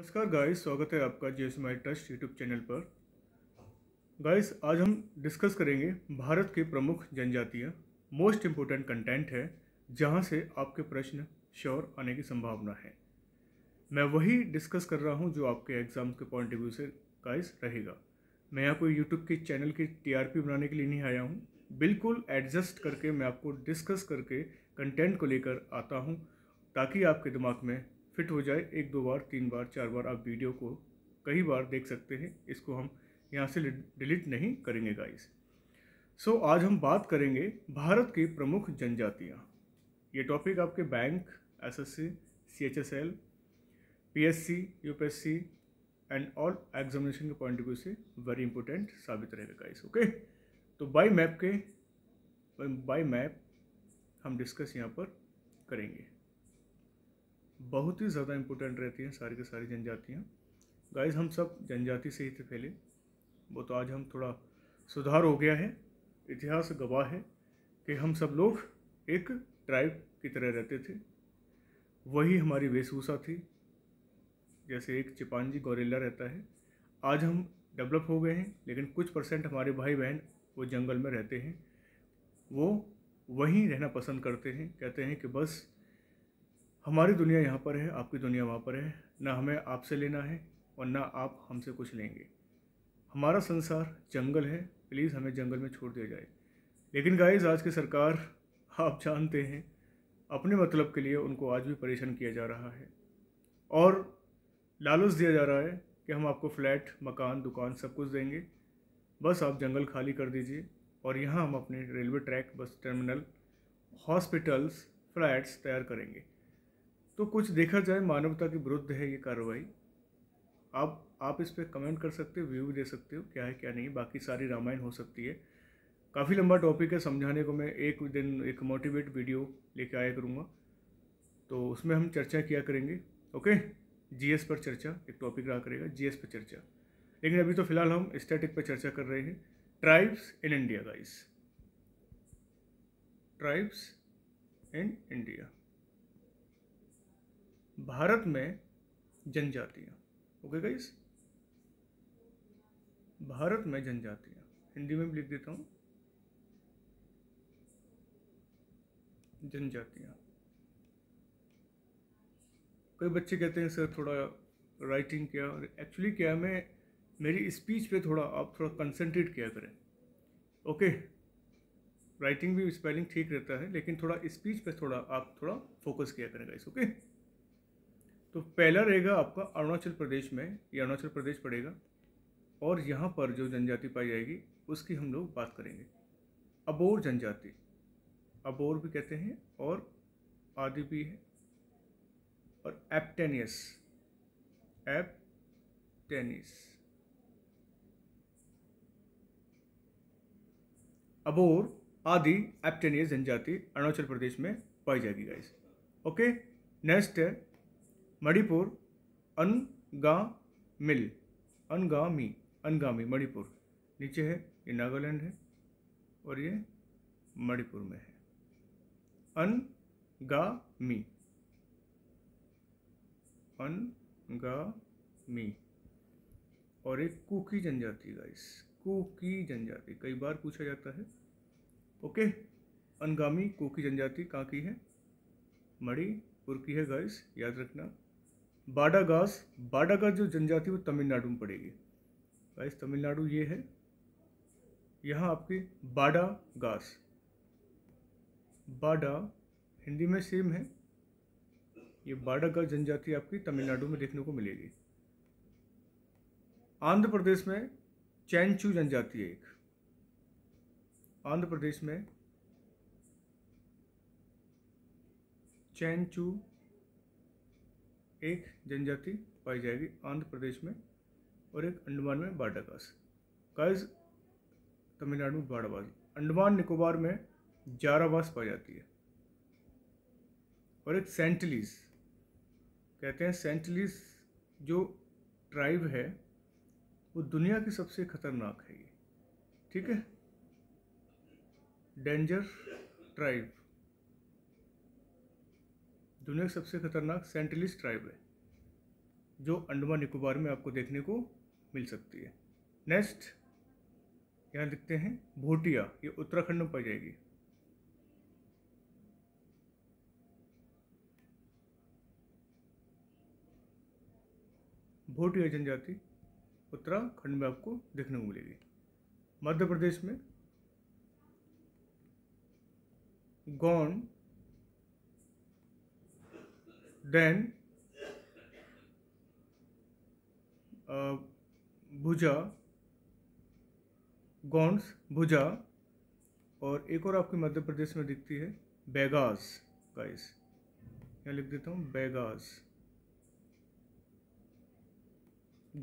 नमस्कार गाइस स्वागत है आपका J S trust YouTube channel पर गाइस आज हम डिस्कस करेंगे भारत के प्रमुख जनजातीय मोस्ट इम्पोर्टेंट कंटेंट है जहाँ से आपके प्रश्न श्योर आने की संभावना है मैं वही डिस्कस कर रहा हूँ जो आपके एग्ज़ाम के पॉइंट ऑफ व्यू से गाइस रहेगा मैं यहाँ कोई यूट्यूब के चैनल की टी बनाने के लिए नहीं आया हूँ बिल्कुल एडजस्ट करके मैं आपको डिस्कस करके कंटेंट को लेकर आता हूँ ताकि आपके दिमाग में फिट हो जाए एक दो बार तीन बार चार बार आप वीडियो को कई बार देख सकते हैं इसको हम यहाँ से डिलीट नहीं करेंगे गाइस सो so, आज हम बात करेंगे भारत की प्रमुख जनजातियाँ ये टॉपिक आपके bank SSC, CHSL, PSC, UPSC and all examination के पॉइंट ऑफ व्यू से वेरी इंपॉर्टेंट साबित रहेगा गाइस ओके तो बाई मैप के बाई मैप हम डिस्कस यहाँ पर करेंगे बहुत ही ज़्यादा इम्पोर्टेंट रहती हैं सारी की सारी जनजातियाँ गाइज हम सब जनजाति से ही थे पहले वो तो आज हम थोड़ा सुधार हो गया है इतिहास गवाह है कि हम सब लोग एक ट्राइब की तरह रहते थे वही हमारी वेशभूषा थी जैसे एक चिपांजी गोरेला रहता है आज हम डेवलप हो गए हैं लेकिन कुछ परसेंट हमारे भाई बहन वो जंगल में रहते हैं वो वहीं रहना पसंद करते हैं कहते हैं कि बस हमारी दुनिया यहाँ पर है आपकी दुनिया वहाँ पर है ना हमें आपसे लेना है और ना आप हमसे कुछ लेंगे हमारा संसार जंगल है प्लीज़ हमें जंगल में छोड़ दिया जाए लेकिन गाइज आज की सरकार आप जानते हैं अपने मतलब के लिए उनको आज भी परेशान किया जा रहा है और लालच दिया जा रहा है कि हम आपको फ्लैट मकान दुकान सब कुछ देंगे बस आप जंगल खाली कर दीजिए और यहाँ हम अपने railway track bus terminal hospitals flats तैयार करेंगे तो कुछ देखा जाए मानवता के विरुद्ध है ये कार्रवाई आप आप इस पर कमेंट कर सकते हो व्यू दे सकते हो क्या है क्या नहीं बाकी सारी रामायण हो सकती है काफ़ी लंबा टॉपिक है समझाने को मैं एक दिन एक मोटिवेट वीडियो लेके आया करूँगा तो उसमें हम चर्चा किया करेंगे ओके जीएस पर चर्चा एक टॉपिक रहा करेगा जीएस पर चर्चा लेकिन अभी तो फिलहाल हम स्टैटिक पर चर्चा कर रहे हैं tribes in India guys tribes in India Bharat में जनजातियाँ ओके गाइस भारत में जनजातियाँ हिंदी में भी लिख देता हूँ जनजातियाँ कई बच्चे कहते हैं सर थोड़ा राइटिंग क्या एक्चुअली क्या है मैं मेरी स्पीच पे थोड़ा आप थोड़ा कंसंट्रेट किया करें ओके राइटिंग भी स्पेलिंग ठीक रहता है लेकिन थोड़ा स्पीच पे थोड़ा आप थोड़ा फोकस किया करें गाइस ओके तो पहला रहेगा आपका अरुणाचल प्रदेश में ये अरुणाचल प्रदेश पड़ेगा और यहाँ पर जो जनजाति पाई जाएगी उसकी हम लोग बात करेंगे अबोर जनजाति अबोर भी कहते हैं और आदि भी है और एप्टेनियस टेनिस अबोर आदि एप्टेनियस जनजाति अरुणाचल प्रदेश में पाई जाएगी गाइस ओके नेक्स्ट है मणिपुर अनगामिल अनगामी अनगामी मणिपुर नीचे है ये नागालैंड है और ये मणिपुर में है अनगामी अनगामी और एक कुकी जनजाति गाइस कुकी जनजाति कई बार पूछा जाता है ओके अनगामी कुकी जनजाति कहाँ की है मणिपुर की है गाइस याद रखना बाडागास बाडागास जो जनजाति वो तमिलनाडु में पड़ेगी गाइस तमिलनाडु ये है यहाँ आपकी बाडा गास बाडा हिंदी में सेम है ये बाडा जनजाति आपकी तमिलनाडु में देखने को मिलेगी आंध्र प्रदेश में चैनचू जनजाति है एक आंध्र प्रदेश में चैनचू एक जनजाति पाई जाएगी आंध्र प्रदेश में और एक अंडमान में बाटाकास काज तमिलनाडु में बाड़ाबाज अंडमान निकोबार में जारावास पाई जाती है और एक सेंटलीस कहते हैं सेंटलीस जो ट्राइब है वो दुनिया की सबसे ख़तरनाक है ये ठीक है डेंजर ट्राइब दुनिया की सबसे खतरनाक सेंट्रलिस्ट ट्राइब है जो अंडमान निकोबार में आपको देखने को मिल सकती है नेक्स्ट यहाँ देखते हैं भोटिया ये उत्तराखंड में पाई जाएगी भोटिया जनजाति उत्तराखंड में आपको देखने को मिलेगी मध्य प्रदेश में गौंड then uh, भुजा gonds भुजा और एक और आपके मध्य प्रदेश में दिखती है बैगास गाइस यहाँ लिख देता हूँ बैगास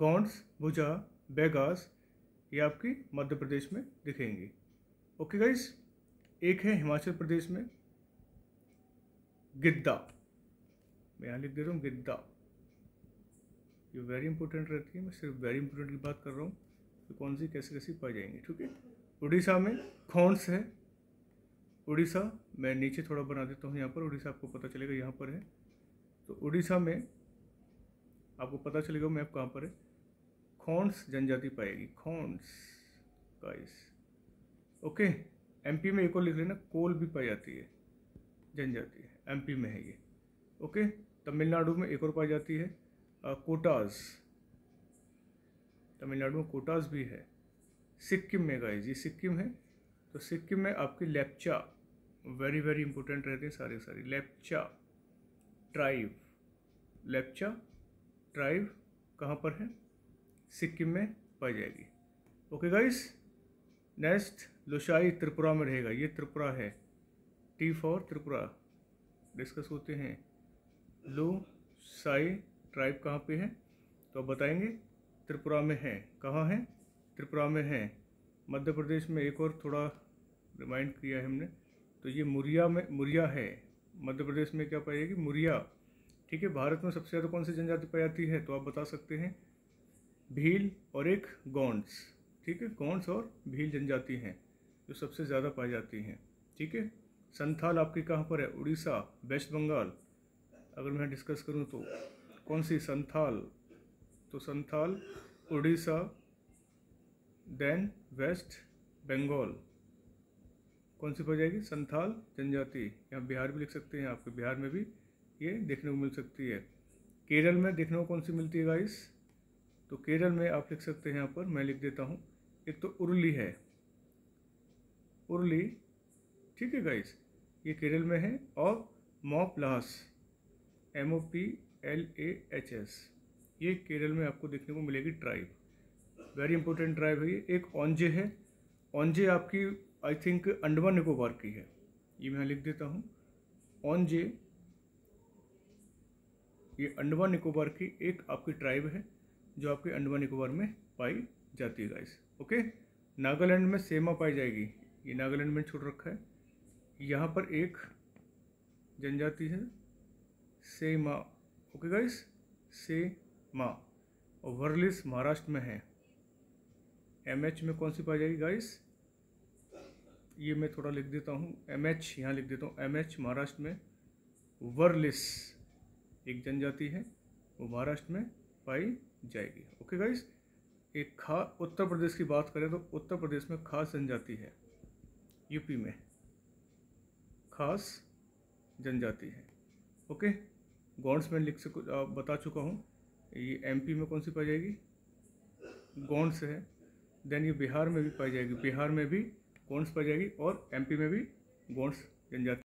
गौंड्स भुजा बैगास ये आपकी मध्य प्रदेश में दिखेंगी ओके गाइस एक है हिमाचल प्रदेश में गिद्दा मैं यहाँ लिख दे रहा हूँ गिद्दा ये वेरी इंपॉर्टेंट रहती है मैं सिर्फ वेरी इंपॉर्टेंट की बात कर रहा हूँ तो कौन सी कैसे कैसी पाई जाएंगी ठीक है उड़ीसा में खौनस है उड़ीसा मैं नीचे थोड़ा बना देता हूँ यहाँ पर उड़ीसा आपको पता चलेगा यहाँ पर है तो उड़ीसा में आपको पता चलेगा मैप कहाँ पर है खोंड्स जनजाति पाएगी खौंस काइस ओके एमपी में एक और लिख लेना कोल भी पाई जाती है जनजाति एमपी में है ये ओके तमिलनाडु में एक और पाई जाती है कोटास तमिलनाडु में कोटास भी है सिक्किम में गाइज जी सिक्किम है तो सिक्किम में आपकी लेप्चा वेरी वेरी इंपॉर्टेंट रहते हैं सारे सारे लेप्चा ट्राइव लेपचा ट्राइव कहाँ पर है सिक्किम में पाई जाएगी okay guys next Lushai Tripura में रहेगा ये त्रिपुरा है टी फॉर त्रिपुरा डिस्कस होते हैं साई ट्राइब कहाँ पे है तो आप बताएंगे त्रिपुरा में है कहाँ है त्रिपुरा में है मध्य प्रदेश में एक और थोड़ा रिमाइंड किया है हमने तो ये मुरिया में मुरिया है मध्य प्रदेश में क्या पाई मुरिया ठीक है भारत में सबसे ज़्यादा कौन सी जनजाति पाई जाती है तो आप बता सकते हैं भील और एक गौंड्स ठीक है गौंड्स और भील जनजाति हैं जो सबसे ज़्यादा पाई जाती हैं ठीक है संथाल आपके कहाँ पर है उड़ीसा वेस्ट बंगाल अगर मैं डिस्कस करूँ तो कौन सी संथाल तो संथाल उड़ीसा देन वेस्ट बंगाल कौन सी हो जाएगी संथाल जनजाति यहाँ बिहार भी लिख सकते हैं आपके बिहार में भी ये देखने को मिल सकती है केरल में देखने को कौन सी मिलती है गाइस तो केरल में आप लिख सकते हैं यहाँ पर मैं लिख देता हूँ एक तो उर्ली है उर्ली ठीक है गाइस ये केरल में है और Moplahs M O P L A H S ये केरल में आपको देखने को मिलेगी ट्राइब वेरी इंपॉर्टेंट ट्राइब है ये एक ऑनजे है ऑनजे आपकी आई थिंक अंडमान निकोबार की है ये मैं लिख देता हूँ ऑनजे ये अंडमान निकोबार की एक आपकी ट्राइब है जो आपके अंडमान निकोबार में पाई जाती है गाइस ओके नागालैंड में सेमा पाई जाएगी ये नागालैंड में छोड़ रखा है यहाँ पर एक जनजाति है से माँ ओके गाइस से माँ और वर्लिस महाराष्ट्र में है एम एच में कौन सी पाई जाएगी गाइस ये मैं थोड़ा लिख देता हूँ एम एच यहाँ लिख देता हूँ एम एच महाराष्ट्र में वर्लिस एक जनजाति है वो महाराष्ट्र में पाई जाएगी ओके गाइस एक खा उत्तर प्रदेश की बात करें तो उत्तर प्रदेश में खास जनजाति है यूपी में खास जनजाति है ओके गौंड्स में लिख से बता चुका हूँ ये एमपी में कौन सी पाई जाएगी गोंड्स है देन ये बिहार में भी पाई जाएगी बिहार में भी गोंड्स पाई जाएगी और एमपी में भी गोंड्स जनजाति